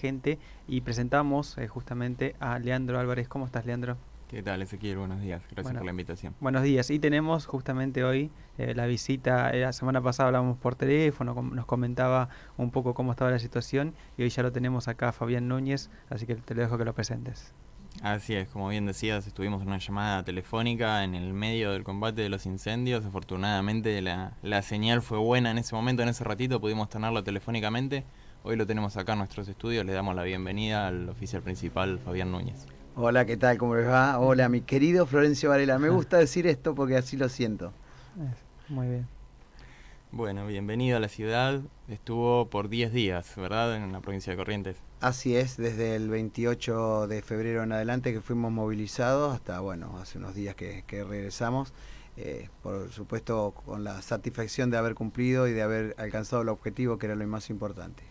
gente y presentamos eh, justamente a Leandro Álvarez. ¿Cómo estás, Leandro? ¿Qué tal, Ezequiel? Buenos días. Gracias por la invitación. Buenos días. Y tenemos justamente hoy eh, la visita. Eh, la semana pasada hablábamos por teléfono, nos comentaba un poco cómo estaba la situación y hoy ya lo tenemos acá, Fabián Núñez, así que te lo dejo que lo presentes. Así es, como bien decías, estuvimos en una llamada telefónica en el medio del combate de los incendios. Afortunadamente la, la señal fue buena en ese momento, en ese ratito pudimos tenerlo telefónicamente. Hoy lo tenemos acá en nuestros estudios, le damos la bienvenida al oficial principal Fabián Núñez. Hola, ¿qué tal? ¿Cómo les va? Hola, mi querido Florencio Varela. Me gusta decir esto porque así lo siento. Muy bien. Bueno, bienvenido a la ciudad. Estuvo por 10 días, ¿verdad? En la provincia de Corrientes. Así es, desde el 28 de febrero en adelante que fuimos movilizados hasta, bueno, hace unos días que, regresamos. Eh, por supuesto, con la satisfacción de haber cumplido y de haber alcanzado el objetivo que era lo más importante.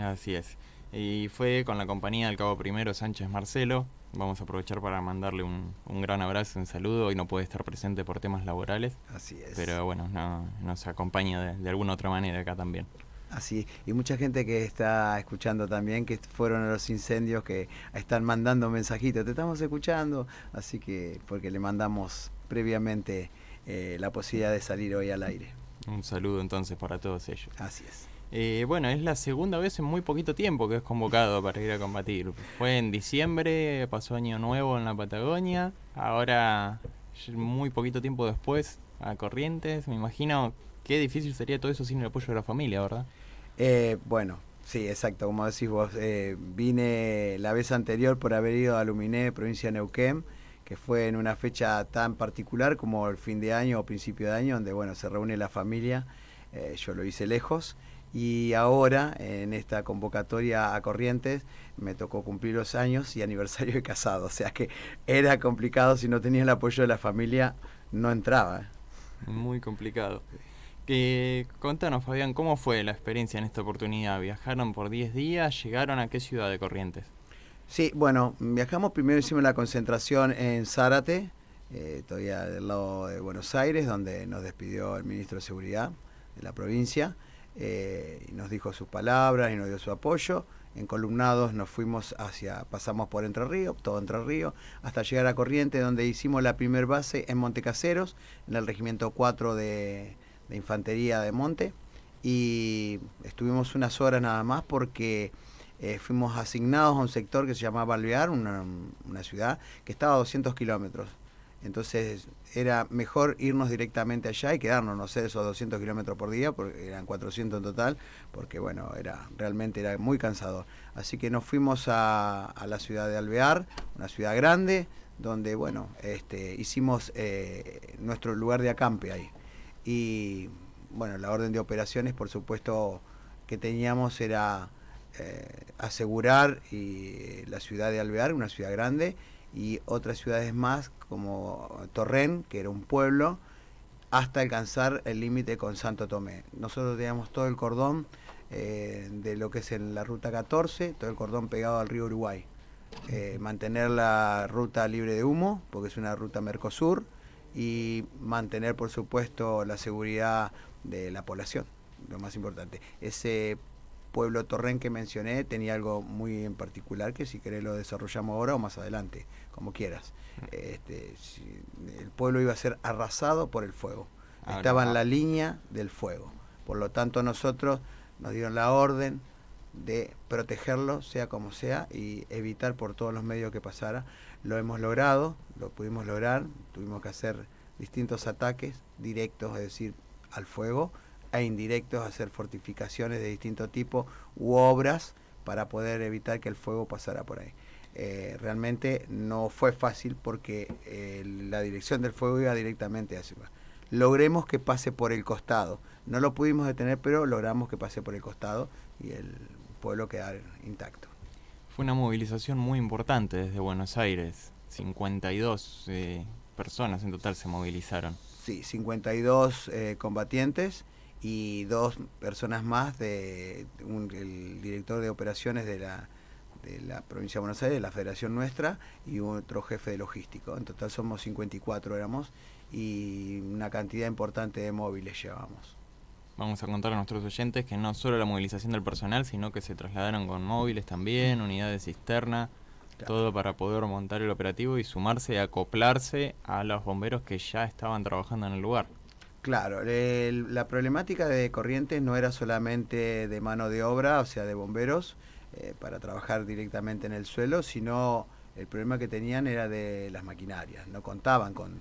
Así es. Y fue con la compañía del Cabo Primero Sánchez Marcelo. Vamos a aprovechar para mandarle un, gran abrazo, un saludo. Hoy no puede estar presente por temas laborales. Así es. Pero bueno, nos acompaña de, de alguna otra manera acá también. Así, y mucha gente que está escuchando también, que fueron a los incendios, que están mandando mensajitos, te estamos escuchando, así que porque le mandamos previamente eh, la posibilidad de salir hoy al aire. Un saludo entonces para todos ellos. Así es. Eh, bueno, es la segunda vez en muy poquito tiempo que es convocado para ir a combatir. Fue en diciembre, pasó Año Nuevo en la Patagonia, ahora muy poquito tiempo después a Corrientes. Me imagino qué difícil sería todo eso sin el apoyo de la familia, ¿verdad? Eh, bueno, sí, exacto, como decís vos. Eh, vine la vez anterior por haber ido a Luminé, provincia de Neuquén que fue en una fecha tan particular como el fin de año o principio de año, donde bueno se reúne la familia. yo lo hice lejos, y ahora en esta convocatoria a Corrientes me tocó cumplir los años y aniversario de casado, o sea que era complicado si no tenía el apoyo de la familia no entraba. Muy complicado. contanos, Fabián, ¿cómo fue la experiencia en esta oportunidad? ¿Viajaron por 10 días? ¿Llegaron a qué ciudad de Corrientes? Sí, bueno, viajamos primero, hicimos la concentración en Zárate, eh, todavía del lado de Buenos Aires, donde nos despidió el ministro de Seguridad de la provincia. Eh, y nos dijo sus palabras y nos dio su apoyo. En columnados nos fuimos hacia, pasamos por Entre Ríos, todo Entre Ríos, hasta llegar a Corriente, donde hicimos la primer base en Caseros en el Regimiento 4 de, Infantería de Monte. Y estuvimos unas horas nada más porque eh, fuimos asignados a un sector que se llamaba Alvear, una, una ciudad que estaba a 200 kilómetros entonces era mejor irnos directamente allá y quedarnos, no sé, esos 200 kilómetros por día, porque eran 400 en total, porque bueno, era realmente era muy cansado. Así que nos fuimos a, la ciudad de Alvear, una ciudad grande, donde bueno, este, hicimos eh, nuestro lugar de acampe ahí. Y bueno, la orden de operaciones, por supuesto, que teníamos era eh, asegurar eh, la ciudad de Alvear, una ciudad grande, y otras ciudades más como Torrén, que era un pueblo, hasta alcanzar el límite con Santo Tomé. Nosotros teníamos todo el cordón eh, de lo que es en la ruta 14, todo el cordón pegado al río Uruguay. Eh, mantener la ruta libre de humo, porque es una ruta Mercosur, y mantener, por supuesto, la seguridad de la población, lo más importante. Ese pueblo Torren que mencioné tenía algo muy en particular que si querés lo desarrollamos ahora o más adelante, como quieras. Mm. Este, el pueblo iba a ser arrasado por el fuego. Ah, Estaba en ah. la línea del fuego. Por lo tanto, nosotros nos dieron la orden de protegerlo, sea como sea, y evitar por todos los medios que pasara. Lo hemos logrado, lo pudimos lograr, tuvimos que hacer distintos ataques directos, es decir, al fuego, e indirectos, hacer fortificaciones de distinto tipo u obras para poder evitar que el fuego pasara por ahí. Eh, realmente no fue fácil porque eh, la dirección del fuego iba directamente hacia logremos que pase por el costado. No lo pudimos detener, pero logramos que pase por el costado y el pueblo quedara intacto. Fue una movilización muy importante desde Buenos Aires. 52 eh, personas en total se movilizaron. Sí, 52 combatientes y dos personas más de el director de operaciones de la de la provincia de Buenos Aires, de la federación nuestra, y otro jefe de logístico. En total somos 54 éramos y una cantidad importante de móviles llevamos. Vamos a contar a nuestros oyentes que no solo la movilización del personal, sino que se trasladaron con móviles también, unidades cisterna, todo para poder montar el operativo y sumarse y acoplarse a los bomberos que ya estaban trabajando en el lugar. Claro, la problemática de Corrientes no era solamente de mano de obra, o sea, de bomberos, eh, para trabajar directamente en el suelo, sino el problema que tenían era de las maquinarias, no contaban con,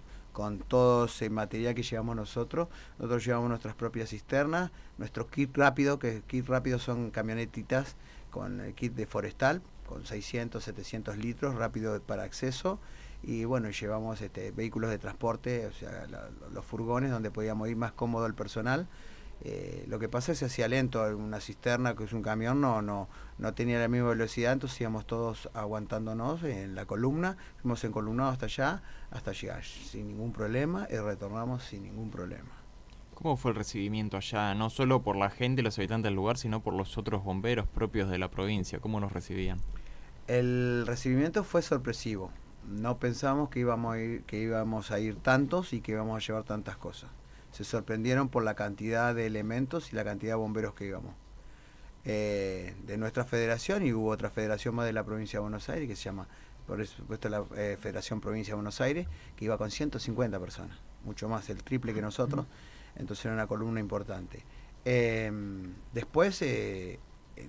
todo ese material que llevamos nosotros. Nosotros llevamos nuestras propias cisternas, nuestro kit rápido, que kit rápido son camionetitas con el kit de forestal, con 600, 700 litros rápido para acceso y bueno, llevamos este, vehículos de transporte, o sea, los furgones donde podíamos ir más cómodo el personal. Eh, lo que pasa es que se hacía lento, una cisterna que es un camión no, no, no tenía la misma velocidad, entonces íbamos todos aguantándonos en la columna, fuimos encolumnados hasta allá, hasta llegar sin ningún problema y retornamos sin ningún problema. ¿Cómo fue el recibimiento allá? No solo por la gente, los habitantes del lugar, sino por los otros bomberos propios de la provincia. ¿Cómo nos recibían? El recibimiento fue sorpresivo no pensamos que íbamos, a ir, que íbamos a ir tantos y que íbamos a llevar tantas cosas. Se sorprendieron por la cantidad de elementos y la cantidad de bomberos que íbamos. Eh, de nuestra federación y hubo otra federación más de la provincia de Buenos Aires que se llama, por supuesto, la eh, Federación Provincia de Buenos Aires, que iba con 150 personas, mucho más, el triple que nosotros, entonces era una columna importante. Em, después, eh,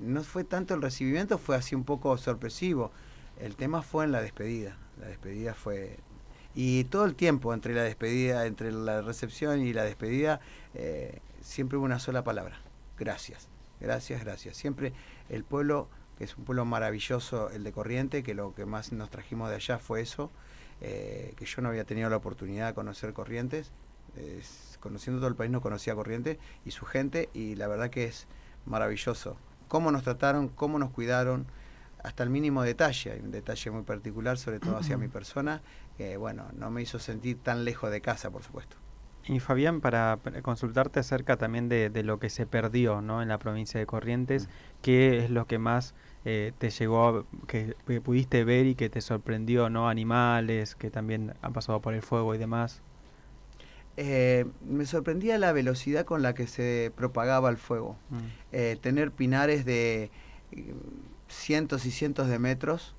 no fue tanto el recibimiento, fue así un poco sorpresivo, el tema fue en la despedida. La despedida fue... Y todo el tiempo entre la despedida, entre la recepción y la despedida, eh, siempre hubo una sola palabra. Gracias, gracias, gracias. Siempre el pueblo, que es un pueblo maravilloso, el de Corriente, que lo que más nos trajimos de allá fue eso, eh, que yo no había tenido la oportunidad de conocer Corrientes. conociendo todo el país no conocía Corrientes y su gente, y la verdad que es maravilloso. Cómo nos trataron, cómo nos cuidaron hasta el mínimo detalle, hay un detalle muy particular, sobre todo hacia mi persona, que bueno, no me hizo sentir tan lejos de casa, por supuesto. Y Fabián, para, consultarte acerca también de, lo que se perdió ¿no? en la provincia de Corrientes, mm. ¿qué es lo que más eh, te llegó, que, pudiste ver y que te sorprendió? ¿no? Animales que también han pasado por el fuego y demás. Eh, me sorprendía la velocidad con la que se propagaba el fuego. Mm. Eh, tener pinares de cientos y cientos de metros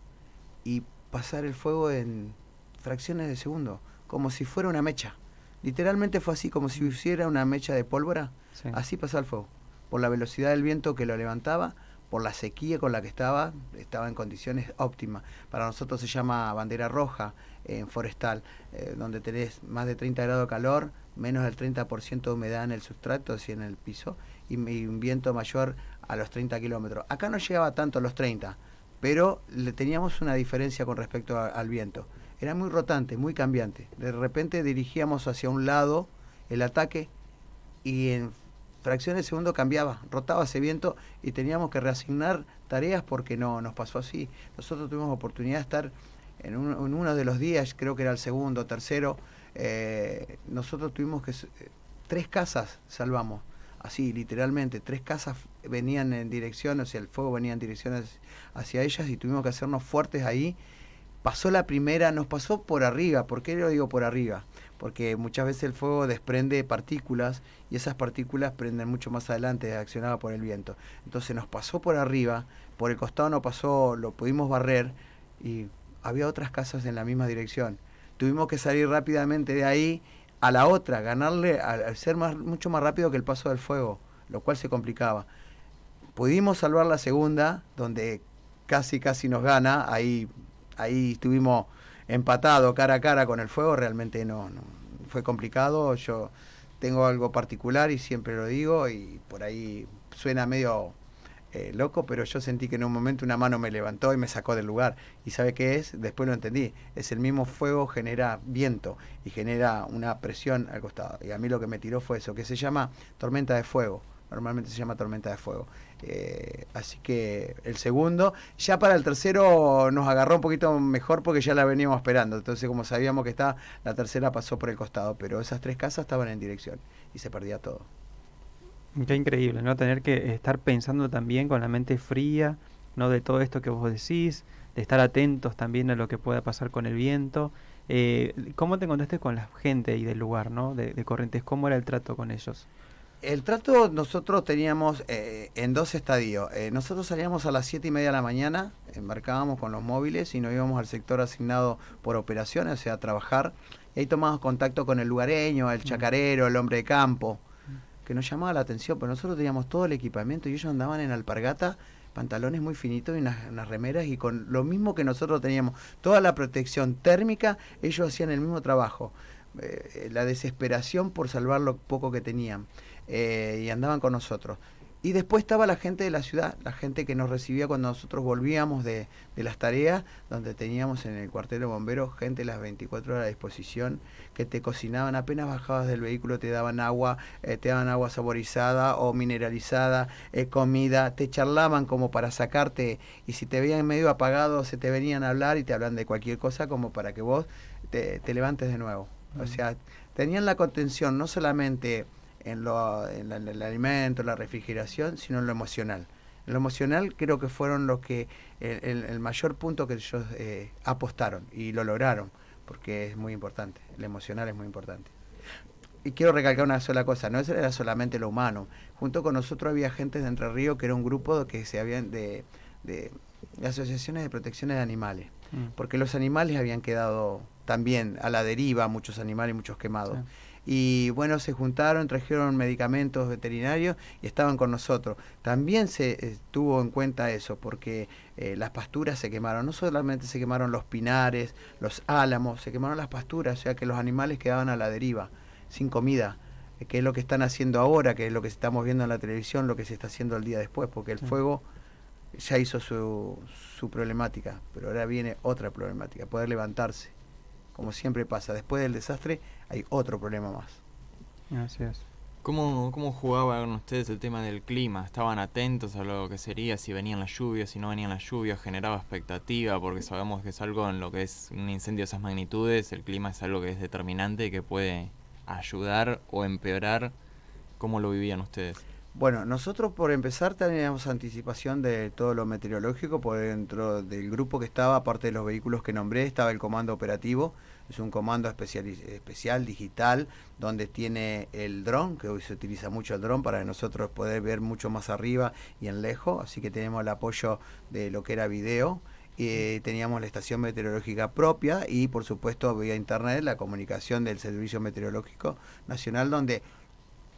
y pasar el fuego en fracciones de segundo, como si fuera una mecha. Literalmente fue así, como si hubiera una mecha de pólvora. Así pasó el fuego, por la velocidad del viento que lo levantaba, por la sequía con la que estaba, estaba en condiciones óptimas. Para nosotros se llama bandera roja en forestal, eh, donde tenés más de 30 grados de calor, menos del 30% de humedad en el sustrato, así en el piso, y, un viento mayor a los 30 kilómetros. Acá no llegaba tanto a los 30, pero le teníamos una diferencia con respecto al viento. Era muy rotante, muy cambiante. De repente dirigíamos hacia un lado el ataque y en fracciones de segundo cambiaba, rotaba ese viento y teníamos que reasignar tareas porque no nos pasó así. Nosotros tuvimos oportunidad de estar en, uno de los días, creo que era el segundo, tercero, eh, nosotros tuvimos que... Eh, tres casas salvamos así literalmente, tres casas venían en dirección, o sea, el fuego venía en dirección hacia, ellas y tuvimos que hacernos fuertes ahí. Pasó la primera, nos pasó por arriba, ¿por qué lo digo por arriba? Porque muchas veces el fuego desprende partículas y esas partículas prenden mucho más adelante, accionada por el viento. Entonces nos pasó por arriba, por el costado no pasó, lo pudimos barrer y había otras casas en la misma dirección. Tuvimos que salir rápidamente de ahí a la otra, ganarle al ser mucho más rápido que el paso del fuego, lo cual se complicaba. Pudimos salvar la segunda, donde casi casi nos gana, ahí, ahí estuvimos empatado cara a cara con el fuego, realmente no, no fue complicado, yo tengo algo particular y siempre lo digo y por ahí suena medio eh, loco, pero yo sentí que en un momento una mano me levantó y me sacó del lugar. ¿Y sabe qué es? Después lo entendí. Es el mismo fuego genera viento y genera una presión al costado. Y a mí lo que me tiró fue eso, que se llama tormenta de fuego. Normalmente se llama tormenta de fuego. Eh, así que el segundo, ya para el tercero nos agarró un poquito mejor porque ya la veníamos esperando. Entonces, como sabíamos que está, la tercera pasó por el costado, pero esas tres casas estaban en dirección y se perdía todo. Qué increíble, ¿no? Tener que estar pensando también con la mente fría, ¿no? De todo esto que vos decís, de estar atentos también a lo que pueda pasar con el viento. Eh, ¿Cómo te encontraste con la gente y del lugar, ¿no? De, Corrientes, ¿cómo era el trato con ellos? El trato nosotros teníamos eh, en dos estadios. Eh, nosotros salíamos a las 7 y media de la mañana, embarcábamos con los móviles y nos íbamos al sector asignado por operaciones, o sea, a trabajar. Y ahí tomábamos contacto con el lugareño, el mm. chacarero, el hombre de campo que nos llamaba la atención, pero nosotros teníamos todo el equipamiento y ellos andaban en alpargata, pantalones muy finitos y unas, remeras y con lo mismo que nosotros teníamos, toda la protección térmica, ellos hacían el mismo trabajo. Eh, eh, la desesperación por salvar lo poco que tenían eh, y andaban con nosotros. Y después estaba la gente de la ciudad, la gente que nos recibía cuando nosotros volvíamos de, de las tareas, donde teníamos en el cuartel de bomberos gente las 24 horas a disposición, que te cocinaban, apenas bajabas del vehículo te daban agua, eh, te daban agua saborizada o mineralizada, eh, comida, te charlaban como para sacarte, y si te veían medio apagado se te venían a hablar y te hablan de cualquier cosa como para que vos te, te levantes de nuevo. O sea, tenían la contención no solamente en, lo, en, el alimento, la refrigeración, sino en lo emocional. En lo emocional creo que fueron los que el, mayor punto que ellos eh, apostaron y lo lograron, porque es muy importante, lo emocional es muy importante. Y quiero recalcar una sola cosa, no era solamente lo humano. Junto con nosotros había gente de Entre Ríos que era un grupo que se habían de, asociaciones de protecciones de animales, mm. porque los animales habían quedado también a la deriva, muchos animales, muchos quemados. Y bueno, se juntaron, trajeron medicamentos veterinarios y estaban con nosotros. También se eh, tuvo en cuenta eso, porque eh, las pasturas se quemaron. No solamente se quemaron los pinares, los álamos, se quemaron las pasturas, o sea que los animales quedaban a la deriva, sin comida eh, que es lo que están haciendo ahora, que es lo que estamos viendo en la televisión, lo que se está haciendo el día después, porque el fuego ya hizo su, su problemática, pero ahora viene otra problemática, poder levantarse como siempre pasa, después del desastre hay otro problema más. Gracias. ¿Cómo, ¿Cómo jugaban ustedes el tema del clima? ¿Estaban atentos a lo que sería si venían las lluvias, si no venían las lluvias? ¿Generaba expectativa? Porque sabemos que es algo en lo que es un incendio de esas magnitudes, el clima es algo que es determinante y que puede ayudar o empeorar. ¿Cómo lo vivían ustedes? Bueno, nosotros por empezar teníamos anticipación de todo lo meteorológico, por dentro del grupo que estaba, aparte de los vehículos que nombré, estaba el comando operativo, es un comando especial, especial digital, donde tiene el dron, que hoy se utiliza mucho el dron para nosotros poder ver mucho más arriba y en lejos, así que tenemos el apoyo de lo que era video. Eh, teníamos la estación meteorológica propia y por supuesto vía internet la comunicación del Servicio Meteorológico Nacional donde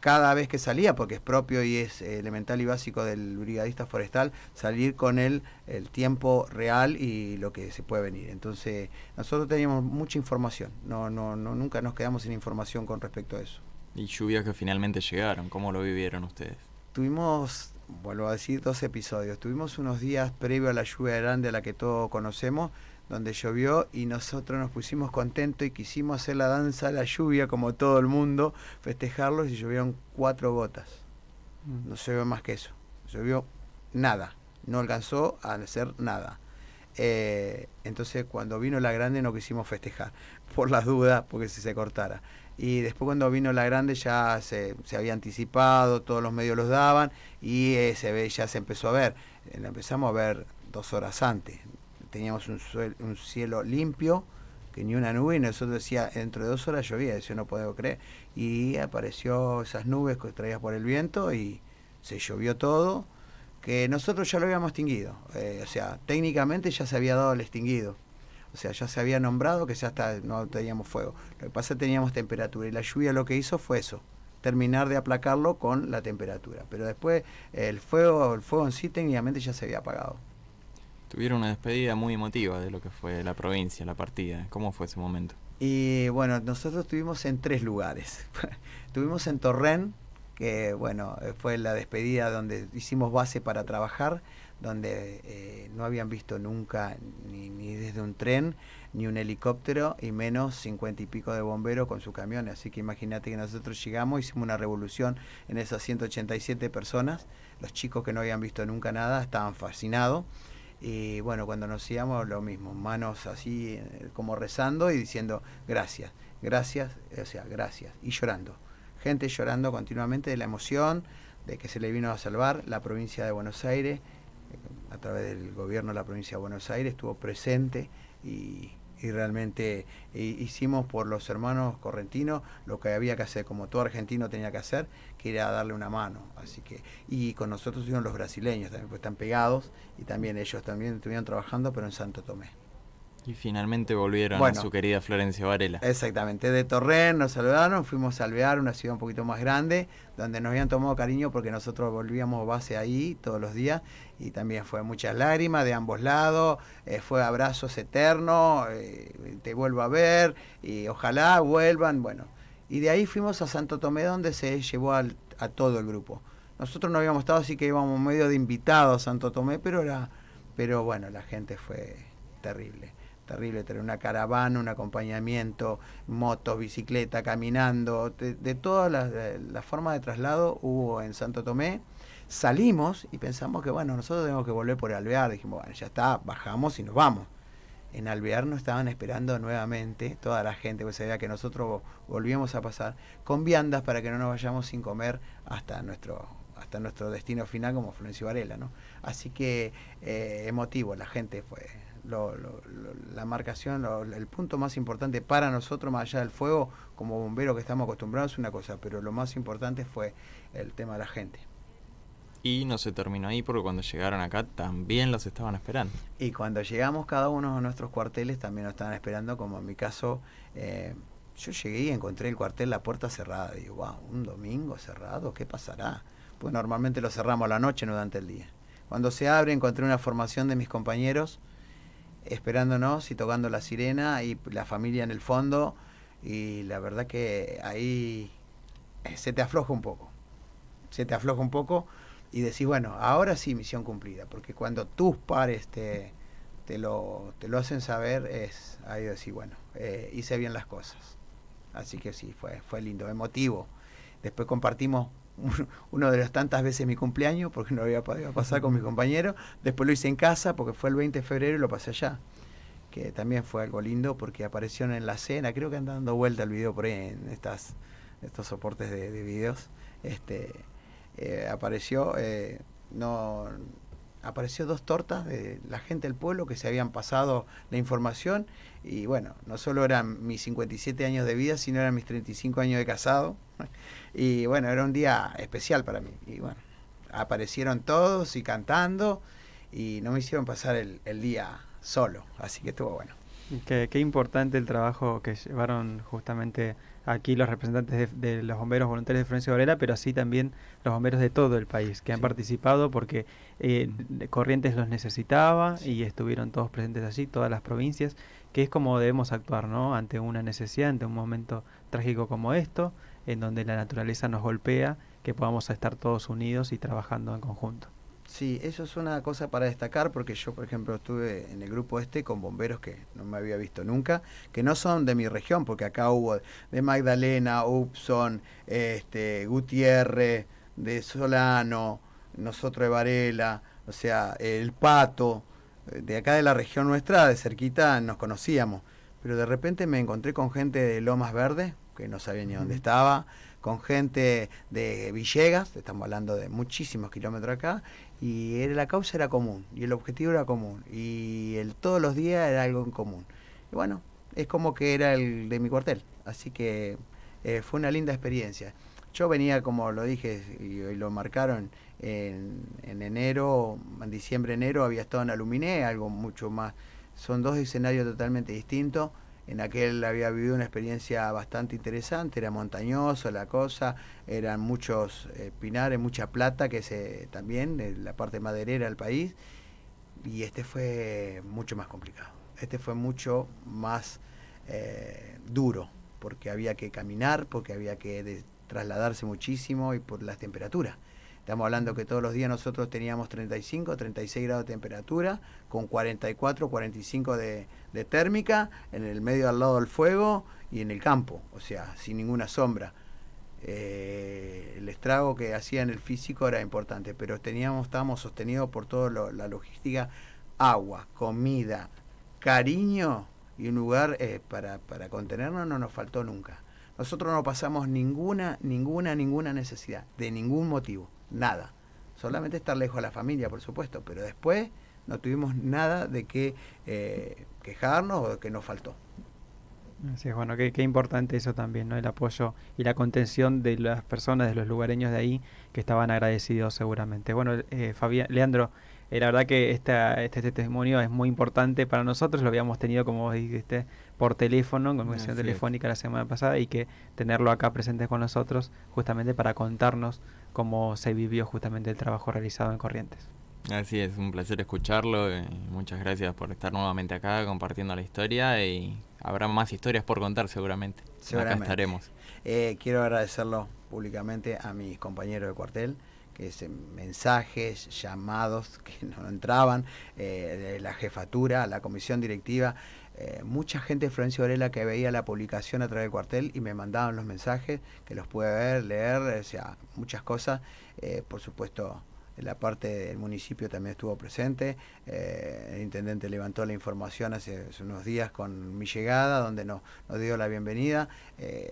cada vez que salía, porque es propio y es elemental y básico del brigadista forestal, salir con él el tiempo real y lo que se puede venir. Entonces, nosotros teníamos mucha información, no, no, no, nunca nos quedamos sin información con respecto a eso. Y lluvias que finalmente llegaron, ¿cómo lo vivieron ustedes? Tuvimos, vuelvo a decir, dos episodios. Tuvimos unos días previo a la lluvia grande a la que todos conocemos, donde llovió y nosotros nos pusimos contentos y quisimos hacer la danza la lluvia como todo el mundo, festejarlos y llovieron cuatro gotas. Mm. No se vio más que eso, llovió nada, no alcanzó a hacer nada. Eh, entonces cuando vino la grande no quisimos festejar, por las dudas, porque si se cortara. Y después cuando vino la grande ya se, había anticipado, todos los medios los daban y eh, se ve, ya se empezó a ver. La empezamos a ver dos horas antes, teníamos un, cielo limpio, que ni una nube, y nosotros decía, dentro de dos horas llovía, eso no puedo creer. Y apareció esas nubes que traía por el viento y se llovió todo, que nosotros ya lo habíamos extinguido. Eh, o sea, técnicamente ya se había dado el extinguido. O sea, ya se había nombrado que ya hasta no teníamos fuego. Lo que pasa es que teníamos temperatura y la lluvia lo que hizo fue eso, terminar de aplacarlo con la temperatura. Pero después el fuego, el fuego en sí técnicamente ya se había apagado. Tuvieron una despedida muy emotiva de lo que fue la provincia, la partida. ¿Cómo fue ese momento? Y bueno, nosotros estuvimos en tres lugares. estuvimos en Torren que bueno, eh, fue la despedida donde hicimos base para trabajar, donde eh, no habían visto nunca ni, ni, desde un tren, ni un helicóptero, y menos cincuenta y pico de bomberos con su camiones Así que imagínate que nosotros llegamos, hicimos una revolución en esas 187 personas. Los chicos que no habían visto nunca nada estaban fascinados. Y bueno, cuando nos íbamos, lo mismo, manos así eh, como rezando y diciendo gracias, gracias, o sea, gracias. Y llorando. Gente llorando continuamente de la emoción de que se le vino a salvar la provincia de Buenos Aires, a través del gobierno de la provincia de Buenos Aires, estuvo presente y y realmente eh, hicimos por los hermanos correntinos lo que había que hacer, como todo argentino tenía que hacer, que era darle una mano. Así que, y con nosotros estuvieron los brasileños también, pues están pegados, y también ellos también estuvieron trabajando, pero en Santo Tomé. Y finalmente volvieron a su querida Florencia Varela. Exactamente, de Torreón nos saludaron, fuimos a Alvear, una ciudad un poquito más grande, donde nos habían tomado cariño porque nosotros volvíamos base ahí todos los días y también fue muchas lágrimas de ambos lados, eh, fue abrazos eternos, eh, te vuelvo a ver y ojalá vuelvan, bueno. Y de ahí fuimos a Santo Tomé donde se llevó a todo el grupo. Nosotros no habíamos estado, así que íbamos medio de invitados a Santo Tomé, pero, era, pero bueno, la gente fue terrible terrible tener una caravana, un acompañamiento, moto, bicicleta, caminando, de, todas las, formas de traslado hubo en Santo Tomé. Salimos y pensamos que, bueno, nosotros tenemos que volver por Alvear. Dijimos, bueno, ya está, bajamos y nos vamos. En Alvear nos estaban esperando nuevamente toda la gente, pues sabía que nosotros volvíamos a pasar con viandas para que no nos vayamos sin comer hasta nuestro hasta nuestro destino final como Florencio Varela, ¿no? Así que eh, emotivo, la gente fue la marcación, el punto más importante para nosotros, más allá del fuego, como bomberos que estamos acostumbrados, es una cosa, pero lo más importante fue el tema de la gente. Y no se terminó ahí porque cuando llegaron acá también los estaban esperando. Y cuando llegamos cada uno de nuestros cuarteles también nos estaban esperando, como en mi caso, eh, yo llegué y encontré el cuartel la puerta cerrada. Digo, wow, un domingo cerrado, ¿qué pasará? Pues normalmente lo cerramos la noche, no durante el día. Cuando se abre encontré una formación de mis compañeros esperándonos y tocando la sirena y la familia en el fondo y la verdad que ahí eh, se te afloja un poco, se te afloja un poco y decís, bueno, ahora sí misión cumplida, porque cuando tus pares te, lo, te lo hacen saber, es ahí decís, bueno, eh, hice bien las cosas. Así que sí, fue, fue lindo, emotivo. Después compartimos Uno de las tantas veces mi cumpleaños, porque no había podido pasar con mi compañero Después lo hice en casa, porque fue el 20 de febrero y lo pasé allá. Que también fue algo lindo, porque apareció en la cena. Creo que andando dando vuelta el video por ahí en estas, estos soportes de, videos. Este, eh, apareció, eh, no apareció dos tortas de la gente del pueblo que se habían pasado la información y bueno, no solo eran mis 57 años de vida, sino eran mis 35 años de casado y bueno, era un día especial para mí y bueno, aparecieron todos y cantando y no me hicieron pasar el, día solo, así que estuvo bueno. qué importante el trabajo que llevaron justamente aquí los representantes de, los bomberos voluntarios de Florencio Obrera, pero así también los bomberos de todo el país que han participado porque eh, Corrientes los necesitaba y estuvieron todos presentes allí, todas las provincias, que es como debemos actuar, ¿no? Ante una necesidad, ante un momento trágico como esto, en donde la naturaleza nos golpea, que podamos estar todos unidos y trabajando en conjunto. Sí, eso es una cosa para destacar porque yo, por ejemplo, estuve en el grupo este con bomberos que no me había visto nunca, que no son de mi región, porque acá hubo de Magdalena, Upson, este, Gutiérrez, de Solano, nosotros de Varela, o sea, el Pato, eh, de acá de la región nuestra, de cerquita, nos conocíamos. Pero de repente me encontré con gente de Lomas Verde, que no sabía ni dónde estaba, con gente de Villegas, estamos hablando de muchísimos kilómetros acá, y era, la causa era común, y el objetivo era común, y el todos los días era algo en común. Y bueno, es como que era el de mi cuartel, así que eh, fue una linda experiencia. Yo venía, como lo dije y, lo marcaron, en, en, enero, en diciembre, enero, había estado en Aluminé, algo mucho más. Son dos escenarios totalmente distintos en aquel había vivido una experiencia bastante interesante, era montañoso la cosa, eran muchos eh, pinares, mucha plata, que se también eh, la parte maderera del país, y este fue mucho más complicado, este fue mucho más eh, duro, porque había que caminar, porque había que trasladarse muchísimo y por las temperaturas. Estamos hablando que todos los días nosotros teníamos 35, 36 grados de temperatura, con 44, 45 de, de térmica, en el medio al lado del fuego y en el campo, o sea, sin ninguna sombra. Eh, el estrago que hacía en el físico era importante, pero teníamos, estábamos sostenidos por toda la logística, agua, comida, cariño y un lugar eh, para contenernos no nos faltó nunca. Nosotros no pasamos ninguna, ninguna, ninguna necesidad, de ningún motivo nada. Solamente estar lejos de la familia, por supuesto, pero después no tuvimos nada de qué eh, quejarnos o de que nos faltó. Así es, bueno, qué, qué, importante eso también, ¿no? El apoyo y la contención de las personas, de los lugareños de ahí, que estaban agradecidos seguramente. Bueno, eh, Leandro, eh, la verdad que esta, este, este, testimonio es muy importante para nosotros, lo habíamos tenido, como vos dijiste, por teléfono, en conversación telefónica la semana pasada, y que tenerlo acá presente con nosotros justamente para contarnos cómo se vivió justamente el trabajo realizado en Corrientes. Así es, un placer escucharlo. Eh, muchas gracias por estar nuevamente acá compartiendo la historia y habrá más historias por contar seguramente. seguramente. Acá estaremos. Eh, quiero agradecerlo públicamente a mis compañeros de cuartel que es mensajes, llamados que no entraban, eh, de la jefatura, la comisión directiva, eh, mucha gente de Florencio Varela que veía la publicación a través del cuartel y me mandaban los mensajes, que los pude ver, leer, o sea, muchas cosas. Eh, por supuesto, la parte del municipio también estuvo presente. el intendente levantó la información hace, unos días con mi llegada, donde nos, nos dio la bienvenida.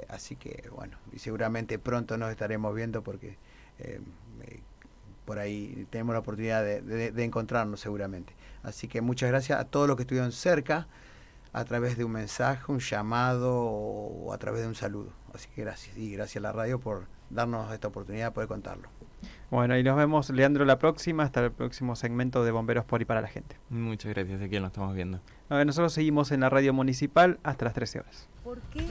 así que, bueno, y seguramente pronto nos estaremos viendo porque eh, por ahí tenemos la oportunidad de, encontrarnos seguramente. Así que muchas gracias a todos los que estuvieron cerca a través de un mensaje, un llamado o a través de un saludo. Así que gracias y gracias a la radio por darnos esta oportunidad de poder contarlo. Bueno, y nos vemos, Leandro, la próxima, hasta el próximo segmento de Bomberos por y para la gente. Muchas gracias, de quien nos estamos viendo. nosotros seguimos en la radio municipal hasta las 13 horas. ¿Por